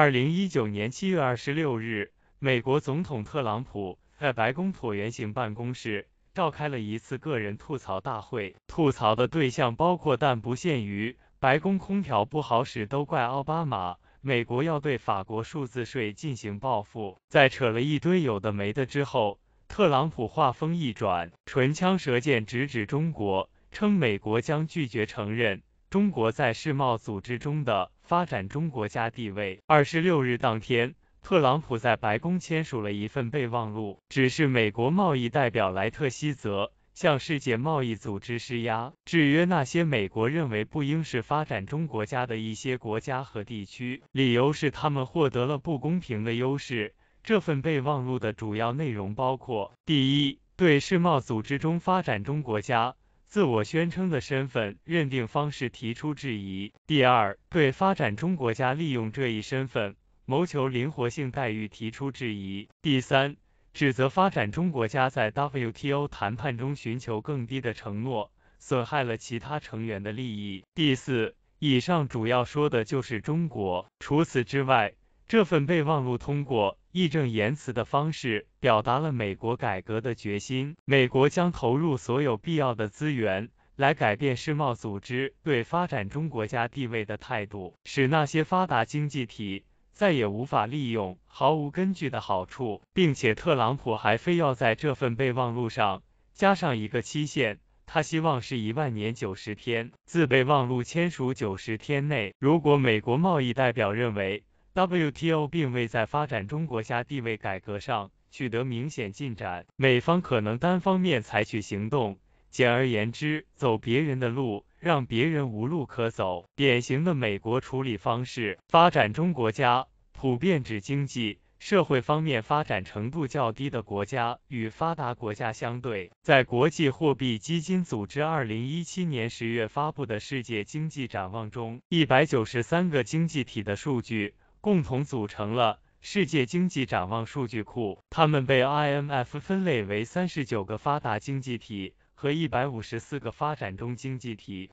二零一九年七月二十六日，美国总统特朗普在白宫椭圆形办公室召开了一次个人吐槽大会，吐槽的对象包括但不限于白宫空调不好使，都怪奥巴马，美国要对法国数字税进行报复。在扯了一堆有的没的之后，特朗普话锋一转，唇枪舌剑直指中国，称美国将拒绝承认。中国在世贸组织中的发展中国家地位。二十六日当天，特朗普在白宫签署了一份备忘录，只是美国贸易代表莱特希泽向世界贸易组织施压，制约那些美国认为不应是发展中国家的一些国家和地区，理由是他们获得了不公平的优势。这份备忘录的主要内容包括：第一，对世贸组织中发展中国家。自我宣称的身份认定方式提出质疑。第二，对发展中国家利用这一身份谋求灵活性待遇提出质疑。第三，指责发展中国家在 WTO 谈判中寻求更低的承诺，损害了其他成员的利益。第四，以上主要说的就是中国。除此之外，这份备忘录通过。义正言辞的方式表达了美国改革的决心。美国将投入所有必要的资源来改变世贸组织对发展中国家地位的态度，使那些发达经济体再也无法利用毫无根据的好处。并且，特朗普还非要在这份备忘录上加上一个期限，他希望是一万年九十天。自备忘录签署九十天内，如果美国贸易代表认为，WTO 并未在发展中国家地位改革上取得明显进展，美方可能单方面采取行动。简而言之，走别人的路，让别人无路可走，典型的美国处理方式。发展中国家普遍指经济社会方面发展程度较低的国家，与发达国家相对。在国际货币基金组织2017年10月发布的《世界经济展望》中，193个经济体的数据。共同组成了世界经济展望数据库，它们被 IMF 分类为三十九个发达经济体和一百五十四个发展中经济体，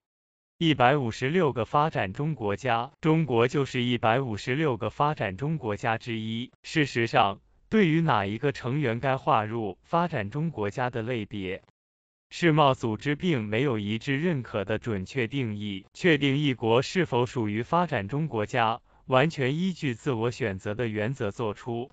一百五十六个发展中国家，中国就是一百五十六个发展中国家之一。事实上，对于哪一个成员该划入发展中国家的类别，世贸组织并没有一致认可的准确定义，确定一国是否属于发展中国家。完全依据自我选择的原则做出。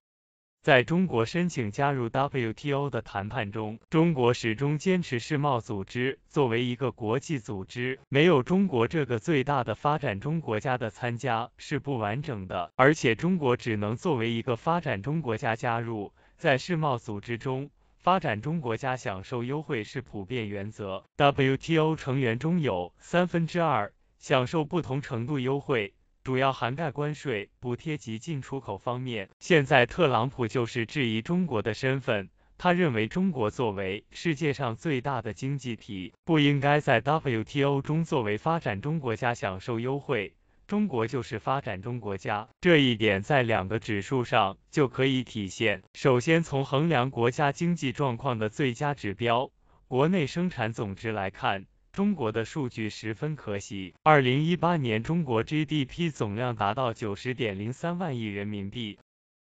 在中国申请加入 WTO 的谈判中，中国始终坚持世贸组织作为一个国际组织，没有中国这个最大的发展中国家的参加是不完整的。而且，中国只能作为一个发展中国家加入，在世贸组织中，发展中国家享受优惠是普遍原则。WTO 成员中有三分之二享受不同程度优惠。主要涵盖关税、补贴及进出口方面。现在特朗普就是质疑中国的身份，他认为中国作为世界上最大的经济体，不应该在 WTO 中作为发展中国家享受优惠。中国就是发展中国家，这一点在两个指数上就可以体现。首先从衡量国家经济状况的最佳指标——国内生产总值来看。中国的数据十分可喜，二零一八年中国 GDP 总量达到九十点零三万亿人民币，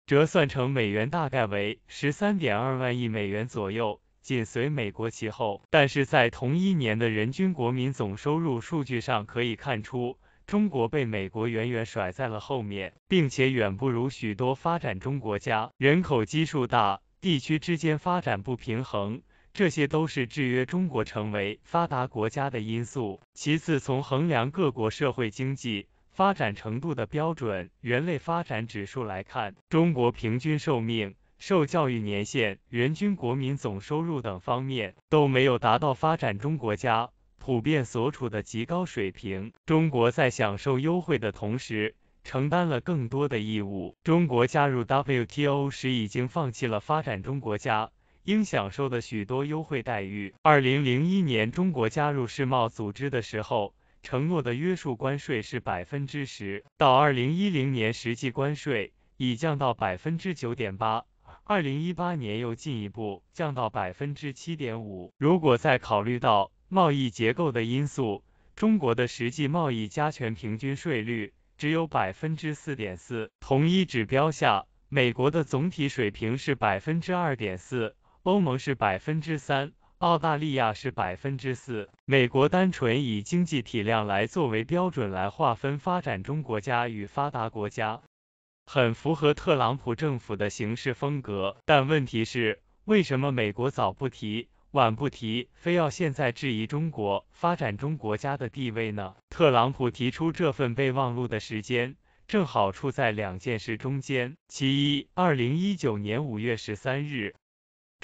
折算成美元大概为十三点二万亿美元左右，紧随美国其后。但是在同一年的人均国民总收入数据上可以看出，中国被美国远远甩在了后面，并且远不如许多发展中国家。人口基数大，地区之间发展不平衡。这些都是制约中国成为发达国家的因素。其次，从衡量各国社会经济发展程度的标准——人类发展指数来看，中国平均寿命、受教育年限、人均国民总收入等方面都没有达到发展中国家普遍所处的极高水平。中国在享受优惠的同时，承担了更多的义务。中国加入 WTO 时，已经放弃了发展中国家。应享受的许多优惠待遇。二零零一年中国加入世贸组织的时候，承诺的约束关税是百分之十，到二零一零年实际关税已降到百分之九点八，二零一八年又进一步降到百分之七点五。如果再考虑到贸易结构的因素，中国的实际贸易加权平均税率只有百分之四点四，同一指标下，美国的总体水平是百分之二点四。欧盟是百分之三，澳大利亚是百分之四，美国单纯以经济体量来作为标准来划分发展中国家与发达国家，很符合特朗普政府的行事风格。但问题是，为什么美国早不提，晚不提，非要现在质疑中国发展中国家的地位呢？特朗普提出这份备忘录的时间，正好处在两件事中间，其一，二零一九年五月十三日。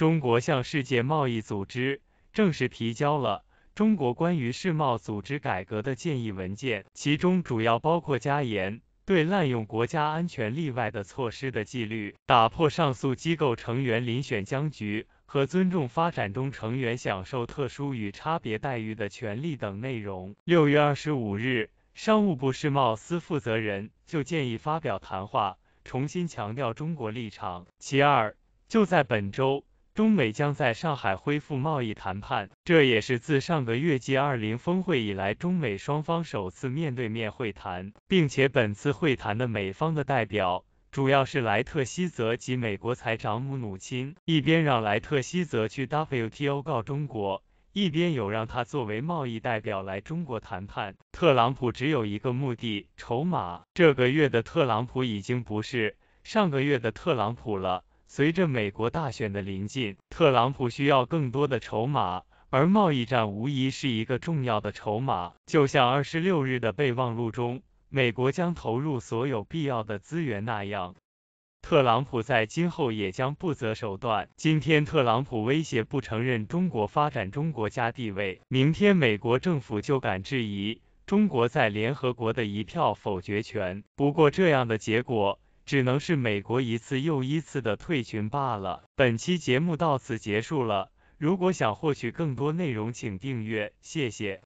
中国向世界贸易组织正式提交了中国关于世贸组织改革的建议文件，其中主要包括加严对滥用国家安全例外的措施的纪律，打破上诉机构成员遴选僵局和尊重发展中成员享受特殊与差别待遇的权利等内容。六月二十五日，商务部世贸司负责人就建议发表谈话，重新强调中国立场。其二，就在本周。中美将在上海恢复贸易谈判，这也是自上个月 G20 峰会以来中美双方首次面对面会谈，并且本次会谈的美方的代表主要是莱特希泽及美国财长姆努钦。一边让莱特希泽去 WTO 告中国，一边有让他作为贸易代表来中国谈判。特朗普只有一个目的，筹码。这个月的特朗普已经不是上个月的特朗普了。随着美国大选的临近，特朗普需要更多的筹码，而贸易战无疑是一个重要的筹码。就像二十六日的备忘录中，美国将投入所有必要的资源那样，特朗普在今后也将不择手段。今天，特朗普威胁不承认中国发展中国家地位，明天美国政府就敢质疑中国在联合国的一票否决权。不过，这样的结果。只能是美国一次又一次的退群罢了。本期节目到此结束了，如果想获取更多内容，请订阅，谢谢。